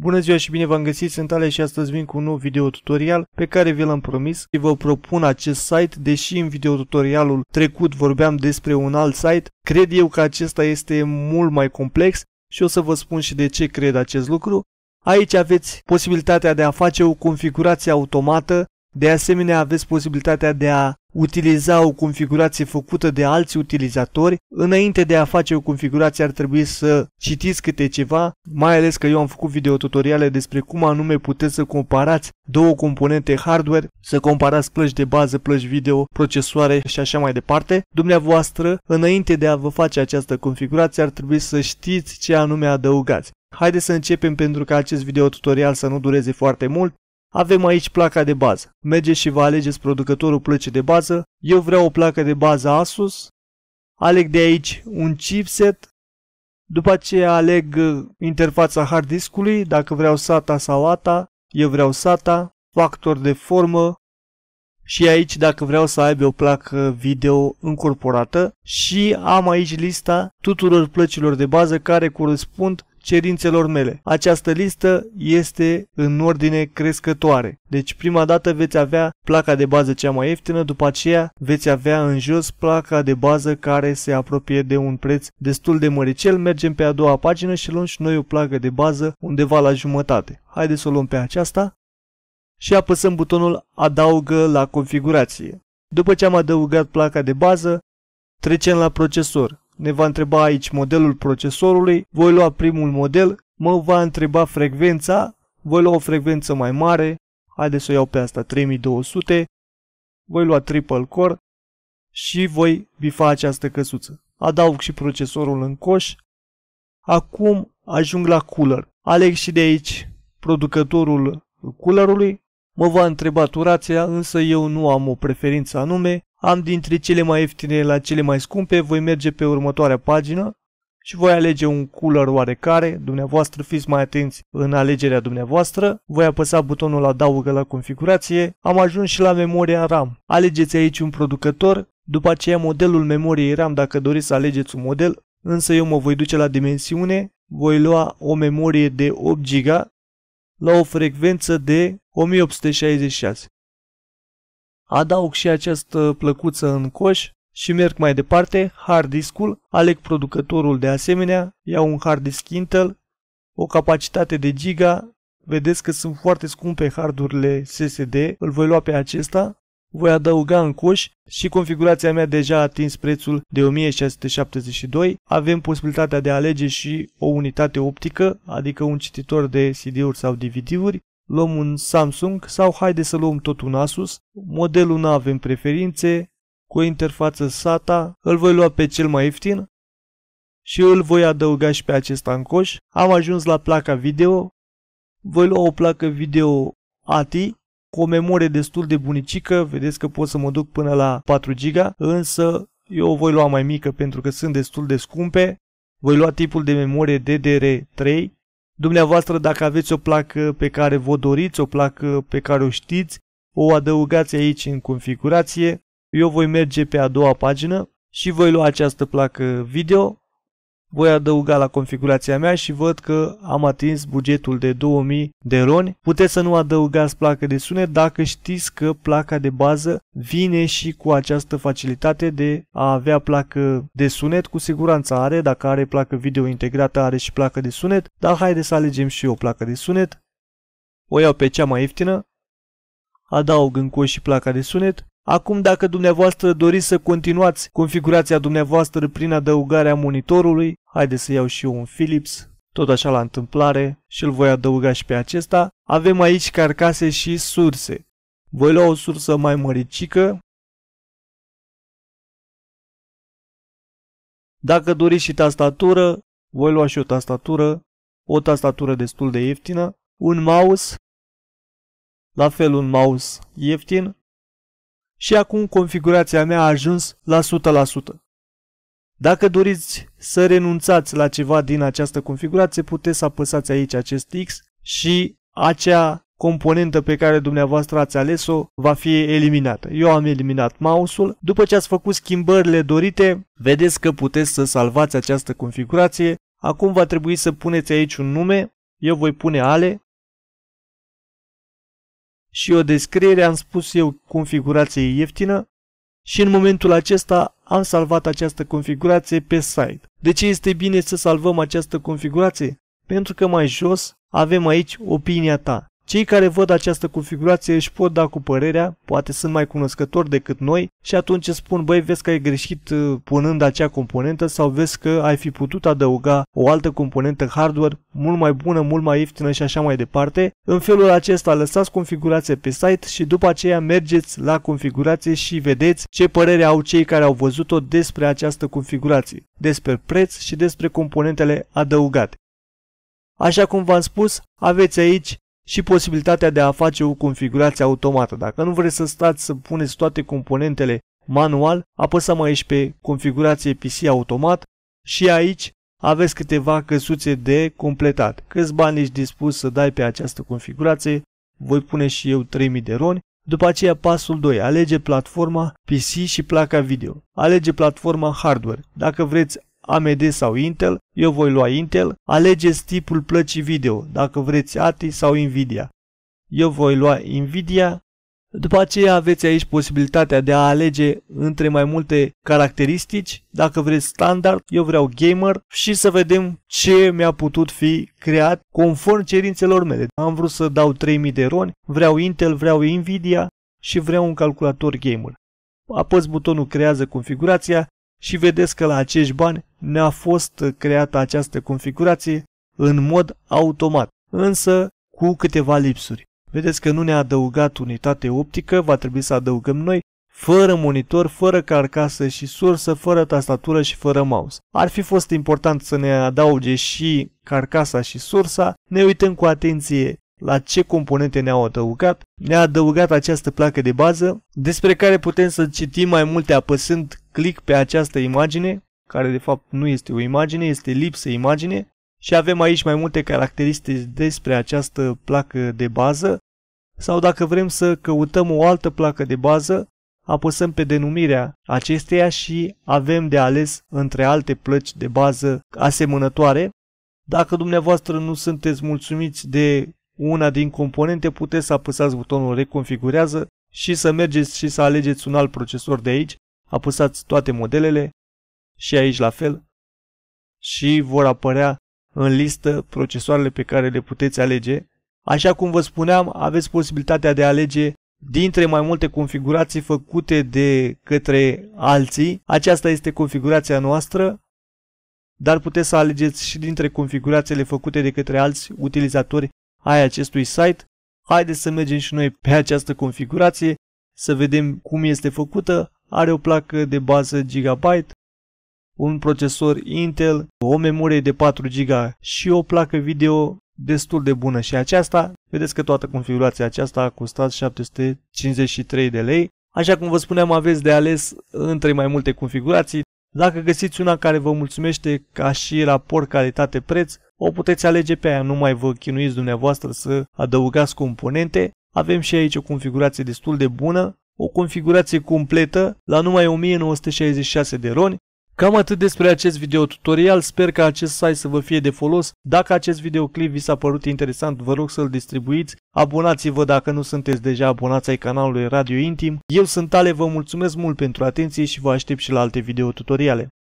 Bună ziua și bine v-am găsit, sunt Ale și astăzi vin cu un nou video tutorial pe care vi l-am promis. Vă propun acest site, deși în video tutorialul trecut vorbeam despre un alt site, cred eu că acesta este mult mai complex și o să vă spun și de ce cred acest lucru. Aici aveți posibilitatea de a face o configurație automată de asemenea, aveți posibilitatea de a utiliza o configurație făcută de alți utilizatori. Înainte de a face o configurație ar trebui să citiți câte ceva, mai ales că eu am făcut videotutoriale despre cum anume puteți să comparați două componente hardware, să comparați plăci de bază, plăci video, procesoare și așa mai departe. Dumneavoastră, înainte de a vă face această configurație ar trebui să știți ce anume adăugați. Haideți să începem pentru ca acest video tutorial să nu dureze foarte mult. Avem aici placa de bază. Mergeți și vă alegeți producătorul plăcii de bază. Eu vreau o placă de bază Asus. Aleg de aici un chipset. După aceea aleg uh, interfața hard discului, dacă vreau SATA sau ATA. Eu vreau SATA, factor de formă, și aici dacă vreau să aibă o placă video încorporată și am aici lista tuturor plăcilor de bază care corespund cerințelor mele. Această listă este în ordine crescătoare. Deci prima dată veți avea placa de bază cea mai ieftină, după aceea veți avea în jos placa de bază care se apropie de un preț destul de măricel. Mergem pe a doua pagină și luăm și noi o placă de bază undeva la jumătate. Haideți să o luăm pe aceasta și apăsăm butonul Adaugă la configurație. După ce am adăugat placa de bază, trecem la procesor ne va întreba aici modelul procesorului, voi lua primul model, mă va întreba frecvența, voi lua o frecvență mai mare, haideți să o iau pe asta 3200, voi lua triple core și voi bifa această căsuță. Adaug și procesorul în coș. Acum ajung la cooler. Aleg și de aici producătorul coolerului, Mă va întreba turația, însă eu nu am o preferință anume, am dintre cele mai ieftine la cele mai scumpe, voi merge pe următoarea pagină și voi alege un cooler oarecare, dumneavoastră fiți mai atenți în alegerea dumneavoastră, voi apăsa butonul adaugă la configurație, am ajuns și la memoria RAM. Alegeți aici un producător, după aceea modelul memoriei RAM dacă doriți să alegeți un model, însă eu mă voi duce la dimensiune, voi lua o memorie de 8 GB la o frecvență de 1866. Adaug și această plăcuță în coș și merg mai departe, hard discul, aleg producătorul de asemenea, iau un hard disk Intel, o capacitate de giga, vedeți că sunt foarte scumpe hardurile SSD, îl voi lua pe acesta, voi adăuga în coș și configurația mea deja a atins prețul de 1672. Avem posibilitatea de a alege și o unitate optică, adică un cititor de CD-uri sau DVD-uri luăm un Samsung sau haide să luăm tot un Asus. Modelul nu avem preferințe, cu o interfață SATA, îl voi lua pe cel mai ieftin și îl voi adăuga și pe acesta în coș. Am ajuns la placa video, voi lua o placă video ATI cu o memorie destul de bunicică, vedeți că pot să mă duc până la 4 GB, însă eu o voi lua mai mică pentru că sunt destul de scumpe. Voi lua tipul de memorie DDR3, Dumneavoastră, dacă aveți o placă pe care vă doriți, o placă pe care o știți, o adăugați aici în configurație. Eu voi merge pe a doua pagină și voi lua această placă video voi adăuga la configurația mea și văd că am atins bugetul de 2000 de roni. Puteți să nu adăugați placă de sunet dacă știți că placa de bază vine și cu această facilitate de a avea placă de sunet. Cu siguranță are, dacă are placă video integrată are și placă de sunet, dar haide să alegem și o placă de sunet. O iau pe cea mai ieftină, adaug în coș și placa de sunet Acum, dacă dumneavoastră doriți să continuați configurația dumneavoastră prin adăugarea monitorului, haideți să iau și eu un Philips, tot așa la întâmplare, și îl voi adăuga și pe acesta. Avem aici carcase și surse. Voi lua o sursă mai măricică. Dacă doriți și tastatură, voi lua și o tastatură, o tastatură destul de ieftină, un mouse, la fel un mouse ieftin, și acum configurația mea a ajuns la 100%. Dacă doriți să renunțați la ceva din această configurație, puteți să apăsați aici acest X și acea componentă pe care dumneavoastră ați ales-o va fi eliminată. Eu am eliminat mouse-ul. După ce ați făcut schimbările dorite, vedeți că puteți să salvați această configurație. Acum va trebui să puneți aici un nume. Eu voi pune ale și o descriere am spus eu configurație ieftină și în momentul acesta am salvat această configurație pe site. De ce este bine să salvăm această configurație? Pentru că mai jos avem aici opinia ta. Cei care văd această configurație își pot da cu părerea, poate sunt mai cunoscători decât noi și atunci spun, băi, vezi că ai greșit uh, punând acea componentă sau vezi că ai fi putut adăuga o altă componentă hardware mult mai bună, mult mai ieftină și așa mai departe. În felul acesta lăsați configurația pe site și după aceea mergeți la configurație și vedeți ce părere au cei care au văzut-o despre această configurație, despre preț și despre componentele adăugate. Așa cum v-am spus, aveți aici și posibilitatea de a face o configurație automată. Dacă nu vreți să stați să puneți toate componentele manual, apăsăm aici pe configurație PC automat și aici aveți câteva căsuțe de completat. Câți bani ești dispus să dai pe această configurație? Voi pune și eu 3000 de roni. După aceea pasul 2, alege platforma PC și placa video. Alege platforma hardware. Dacă vreți AMD sau Intel, eu voi lua Intel, alegeți tipul plăcii video, dacă vreți ATI sau Nvidia. Eu voi lua Nvidia, după aceea aveți aici posibilitatea de a alege între mai multe caracteristici, dacă vreți standard, eu vreau gamer și să vedem ce mi-a putut fi creat conform cerințelor mele. Am vrut să dau 3000 de roni, vreau Intel, vreau Nvidia și vreau un calculator gamer. Apăs butonul creează configurația și vedeți că la acești bani ne-a fost creată această configurație în mod automat, însă cu câteva lipsuri. Vedeți că nu ne-a adăugat unitate optică, va trebui să adăugăm noi, fără monitor, fără carcasă și sursă, fără tastatură și fără mouse. Ar fi fost important să ne adauge și carcasa și sursa, ne uităm cu atenție la ce componente ne-au adăugat, ne-a adăugat această placă de bază, despre care putem să citim mai multe apăsând click pe această imagine, care de fapt nu este o imagine, este lipsă imagine, și avem aici mai multe caracteristici despre această placă de bază, sau dacă vrem să căutăm o altă placă de bază, apăsăm pe denumirea acesteia și avem de ales între alte plăci de bază asemănătoare. Dacă dumneavoastră nu sunteți mulțumiți de una din componente puteți să apăsați butonul Reconfigurează și să mergeți și să alegeți un alt procesor de aici, apăsați toate modelele și aici la fel și vor apărea în listă procesoarele pe care le puteți alege. Așa cum vă spuneam, aveți posibilitatea de a alege dintre mai multe configurații făcute de către alții. Aceasta este configurația noastră, dar puteți să alegeți și dintre configurațiile făcute de către alți utilizatori ai acestui site, haideți să mergem și noi pe această configurație, să vedem cum este făcută, are o placă de bază Gigabyte, un procesor Intel, o memorie de 4 GB și o placă video destul de bună și aceasta, vedeți că toată configurația aceasta a costat 753 de lei. Așa cum vă spuneam, aveți de ales între mai multe configurații. Dacă găsiți una care vă mulțumește ca și raport calitate-preț, o puteți alege pe aia, nu mai vă chinuiți dumneavoastră să adăugați componente. Avem și aici o configurație destul de bună, o configurație completă la numai 1966 de roni. Cam atât despre acest video tutorial. sper că acest site să vă fie de folos. Dacă acest videoclip vi s-a părut interesant, vă rog să-l distribuiți. Abonați-vă dacă nu sunteți deja abonați ai canalului Radio Intim. Eu sunt Ale, vă mulțumesc mult pentru atenție și vă aștept și la alte videotutoriale.